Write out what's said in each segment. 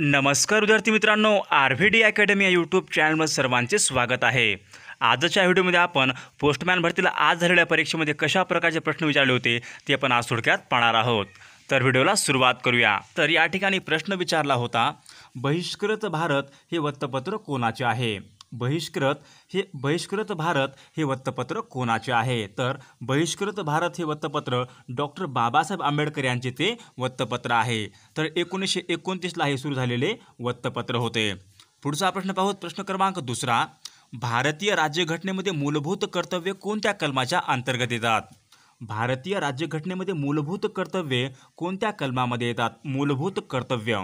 नमस्कार विद्यार्थी मित्रांनो आर व्ही डी अकॅडमी या यूट्यूब चॅनलमध्ये सर्वांचे स्वागत आहे आजच्या व्हिडिओमध्ये आपण पोस्टमॅन भरतीला आज झालेल्या परीक्षेमध्ये कशा प्रकारचे प्रश्न विचारले होते ते आपण आज थोडक्यात पाहणार आहोत तर व्हिडिओला सुरुवात करूया तर या ठिकाणी प्रश्न विचारला होता बहिष्कृत भारत हे वृत्तपत्र कोणाचे आहे बहिष्कृत हे बहिष्कृत भारत हे वृत्तपत्र कोणाचे आहे तर बहिष्कृत भारत हे वृत्तपत्र डॉक्टर बाबासाहेब आंबेडकर यांचे ते वृत्तपत्र आहे तर एकोणीसशे एकोणतीसला हे सुरू झालेले वृत्तपत्र होते पुढचा प्रश्न पाहू प्रश्न क्रमांक दुसरा भारतीय राज्यघटनेमध्ये मूलभूत कर्तव्य कोणत्या कलमाच्या अंतर्गत येतात भारतीय राज्यघटनेमध्ये मूलभूत कर्तव्ये कोणत्या कलमामध्ये येतात मूलभूत कर्तव्य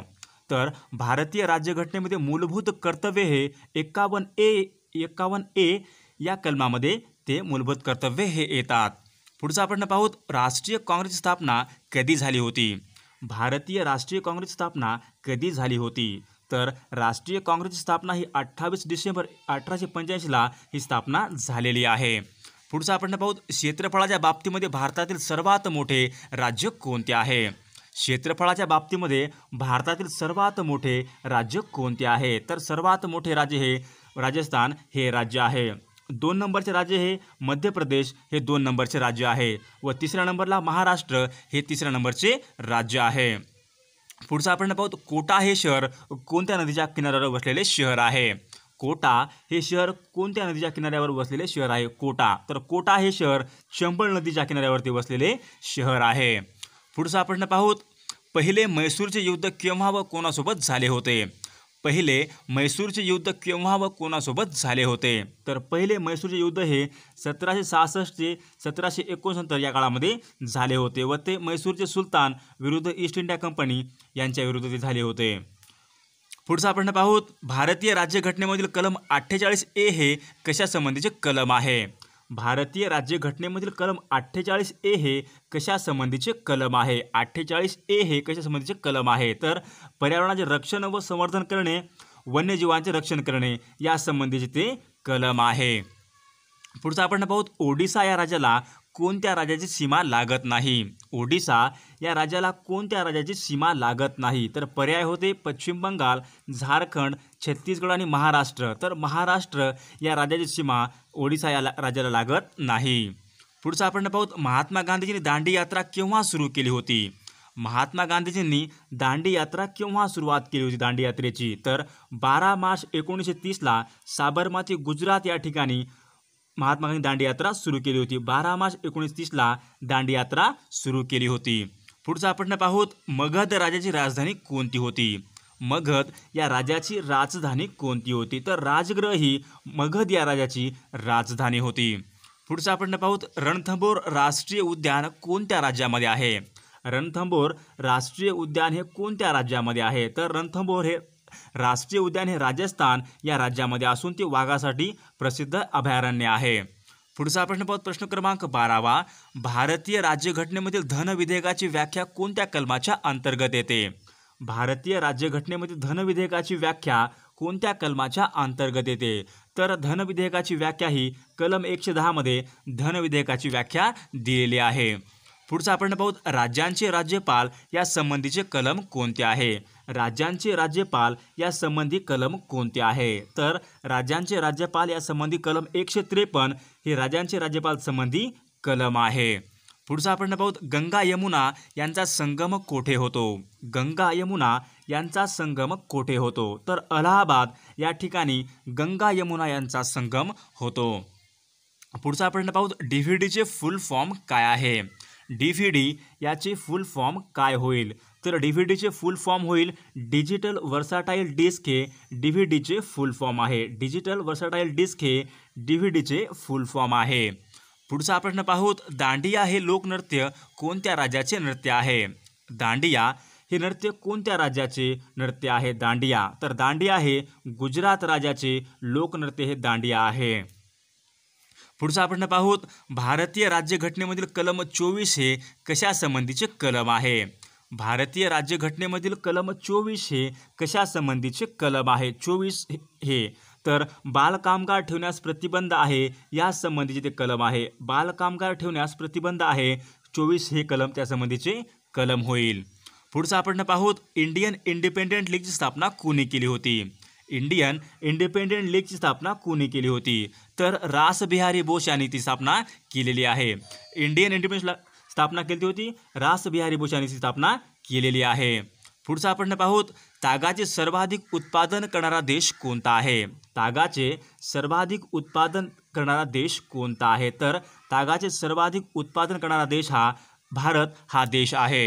तर भारतीय राज्यघटनेमध्ये मूलभूत कर्तव्य हे एकावन्न ए एकावन्न ए या कलमामध्ये ते मूलभूत कर्तव्य हे येतात पुढचं आपण पाहूत राष्ट्रीय काँग्रेसची स्थापना कधी झाली होती भारतीय राष्ट्रीय काँग्रेस स्थापना कधी झाली होती तर राष्ट्रीय काँग्रेसची स्थापना ही अठ्ठावीस डिसेंबर अठराशे पंच्याऐंशीला ही स्थापना झालेली आहे पुढचं आपण पाहूत क्षेत्रफळाच्या बाबतीमध्ये भारतातील सर्वात मोठे राज्य कोणते आहे क्षेत्रफळाच्या बाबतीमध्ये भारतातील सर्वात मोठे राज्य कोणते आहे तर सर्वात मोठे राज्य हे राजस्थान हे राज्य आहे दोन नंबरचे राज्य हे मध्य प्रदेश हे दोन नंबरचे राज्य आहे व तिसऱ्या नंबरला महाराष्ट्र हे तिसऱ्या नंबरचे राज्य आहे पुढचं आपण पाहतो कोटा हे शहर कोणत्या नदीच्या किनाऱ्यावर वसलेले शहर आहे कोटा हे शहर कोणत्या नदीच्या किनाऱ्यावर वसलेले शहर आहे कोटा तर कोटा हे शहर चंबळ नदीच्या किनाऱ्यावरती वसलेले शहर आहे पुढचा आपण पाहूत पहिले मैसूरचे युद्ध केव्हा व कोणासोबत झाले होते पहिले मैसूरचे युद्ध केव्हा व कोणासोबत झाले होते तर पहिले मैसूरचे युद्ध हे सतराशे सहासष्ट ते सतराशे एकोणसत्तर या काळामध्ये झाले होते व ते मैसूरचे सुलतान विरुद्ध ईस्ट इंडिया कंपनी यांच्या विरुद्ध ते झाले होते पुढचा आपण पाहूत भारतीय राज्यघटनेमधील कलम अठ्ठेचाळीस ए हे कशासंबंधीचे कलम आहे भारतीय राज्यघटनेमधील कलम अठ्ठेचाळीस ए हे कशासंबंधीचे कलम आहे अठ्ठेचाळीस ए हे कशासंबंधीचे कलम आहे तर पर्यावरणाचे रक्षण व संवर्धन करणे वन्यजीवांचे रक्षण करणे यासंबंधीचे ते कलम आहे पुढचं आपण पाहूत ओडिसा या राज्याला कोणत्या राज्याची सीमा लागत नाही ओडिसा या राज्याला कोणत्या राज्याची सीमा लागत नाही तर पर्याय होते पश्चिम बंगाल झारखंड छत्तीसगड आणि महाराष्ट्र तर महाराष्ट्र या राज्याची सीमा ओडिसा या राज्याला लागत नाही पुढचं आपण पाहूत महात्मा गांधीजींनी दांडी यात्रा केव्हा सुरू केली होती महात्मा गांधीजींनी दांडी यात्रा केव्हा सुरुवात केली होती दांडी यात्रेची तर बारा मार्च एकोणीसशे तीसला साबरमती गुजरात या ठिकाणी महात्मा गांधी दांडी यात्रा सुरू केली होती बारा मार्च एकोणीस तीसला दांडी यात्रा सुरू केली होती पुढचा आपण पाहूत मगध राजाची राजधानी कोणती होती मगध या राजाची राजधानी कोणती होती तर राजग्रह ही मगध या राजाची राजधानी होती पुढचं आपण पाहूत रणथंबोर राष्ट्रीय उद्यान कोणत्या राज्यामध्ये आहे रणथंबोर राष्ट्रीय उद्यान हे कोणत्या राज्यामध्ये आहे तर रणथंबोर हे राष्ट्रीय उद्यान हे राजस्थान या राज्यामध्ये असून ते वाघासाठी प्रसिद्ध अभयारण्य आहे पुढचा प्रश्न पाहत प्रश्न क्रमांक बारावा भारतीय राज्यघटनेमधील धन विधेयकाची व्याख्या कोणत्या कलमाच्या अंतर्गत येते भारतीय राज्यघटनेमधील धन विधेयकाची व्याख्या कोणत्या कलमाच्या अंतर्गत येते तर धन विधेयकाची व्याख्या ही कलम एकशे दहामध्ये धन विधेयकाची व्याख्या दिलेली आहे पुढचा आपण पाहू राज्यांचे राज्यपाल या संबंधीचे कलम कोणते आहे राज्यांचे राज्यपाल या संबंधी कलम कोणते आहे तर राज्यांचे राज्यपाल या संबंधी कलम एकशे त्रेपन्न हे राज्यांचे राज्यपाल संबंधी कलम आहे पुढचा आपण पाहूत गंगा यमुना यांचा संगम कोठे होतो गंगा यमुना यांचा संगम कोठे होतो तर अलाहाबाद या ठिकाणी गंगा यमुना यांचा संगम होतो पुढचा आपण पाहूत डी व्ही डीचे फुल फॉर्म काय आहे डी व्ही डी याचे फुल फॉर्म काय होईल तर डी व्ही डीचे फुल फॉर्म होईल डिजिटल वर्साटाईल डिस्क हे डी व्ही डीचे फुल फॉर्म आहे डिजिटल वर्साटाईल डिस्क हे डी व्ही डीचे फुल फॉर्म आहे पुढचा प्रश्न पाहूत दांडिया हे लोकनृत्य कोणत्या राज्याचे नृत्य आहे दांडिया हे नृत्य कोणत्या राज्याचे नृत्य आहे दांडिया तर दांडिया हे गुजरात राज्याचे लोकनृत्य हे दांडिया आहे पुढचा प्रश्न पाहूत भारतीय राज्यघटनेमधील कलम चोवीस हे कशासंबंधीचे कलम आहे भारतीय राज्यघटनेमधील कलम चोवीस हे कशासंबंधीचे कलम आहे चोवीस हे तर बालकामगार ठेवण्यास प्रतिबंध आहे यासंबंधीचे ते कलम आहे बालकामगार ठेवण्यास प्रतिबंध आहे चोवीस हे कलम त्यासंबंधीचे कलम होईल पुढचं आपण पाहूत इंडियन इंडिपेंडेंट लीगची स्थापना कोणी केली होती इंडियन इंडिपेंडेंट लीगची स्थापना कोणी केली होती तर रासबिहारी बोस यांनी ती स्थापना केलेली आहे इंडियन इंडिपेंडेंट स्थापना केली होती रासबिहारी बोस यांनी स्थापना केलेली आहे पुढचा आपण पाहूत तागाचे सर्वाधिक उत्पादन करणारा देश कोणता आहे तागाचे सर्वाधिक उत्पादन करणारा देश कोणता आहे तर तागाचे सर्वाधिक उत्पादन करणारा देश हा भारत हा देश आहे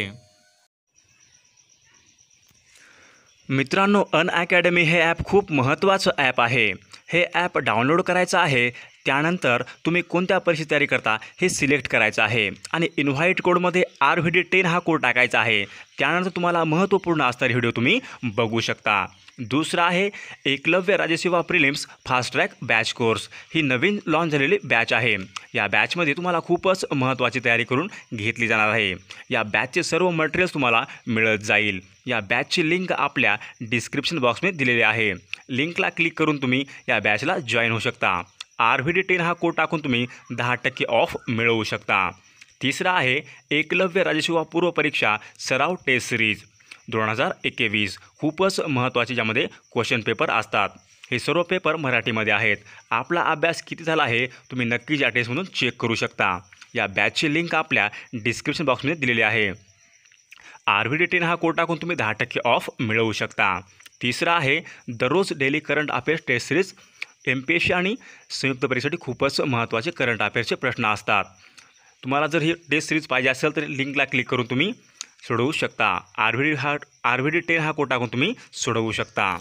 मित्रांनो अन अकॅडमी हे ॲप खूप महत्त्वाचं ॲप आहे हे ॲप डाउनलोड करायचं आहे त्यानंतर तुम्ही कोणत्या परीक्षेची तयारी करता हे सिलेक्ट करायचं आहे आणि इन्व्हाईट कोडमध्ये आर व्ही डी टेन हा कोड टाकायचा आहे त्यानंतर तुम्हाला महत्त्वपूर्ण असणारे व्हिडिओ तुम्ही बघू शकता दुसरा आहे Eklavya Rajyaseva prelims fast track batch course ही नवीन लॉन्च झालेली बॅच आहे या बॅचमध्ये तुम्हाला खूपच महत्त्वाची तयारी करून घेतली जाणार आहे या बॅचचे सर्व मटेरियल्स तुम्हाला मिळत जाईल या बॅचची लिंक आपल्या डिस्क्रिप्शन बॉक्समध्ये दिलेली आहे लिंकला क्लिक करून तुम्ही या बॅचला जॉईन होऊ शकता आर व्ही डी टेन हा कोड टाकून तुम्ही दहा टक्के ऑफ मिळवू शकता तिसरा आहे एकलव्य राजशिवा पूर्व परीक्षा सराव टेस्ट सिरीज दोन हजार एकवीस खूपच महत्त्वाचे ज्यामध्ये क्वेश्चन पेपर असतात हे सर्व पेपर मराठीमध्ये आहेत आपला अभ्यास किती झाला आहे तुम्ही नक्कीच या टेस्टमधून चेक करू शकता या बॅचची लिंक आपल्या डिस्क्रिप्शन बॉक्समध्ये दिलेली आहे आर व्ही डी टेन हा कोड टाकून तुम्ही दहा टक्के ऑफ मिळवू शकता तिसरा आहे दररोज daily current affairs test series M P S C आणि संयुक्त परीक्षेसाठी खूपच महत्त्वाचे करंट अफेअर्सचे प्रश्न असतात तुम्हाला जर ही टेस्ट सिरीज पाहिजे असेल तर लिंकला क्लिक करून तुम्ही सोडवू शकता आर व्ही डी हा आर व्ही डी टेन हा कोड टाकून तुम्ही सोडवू शकता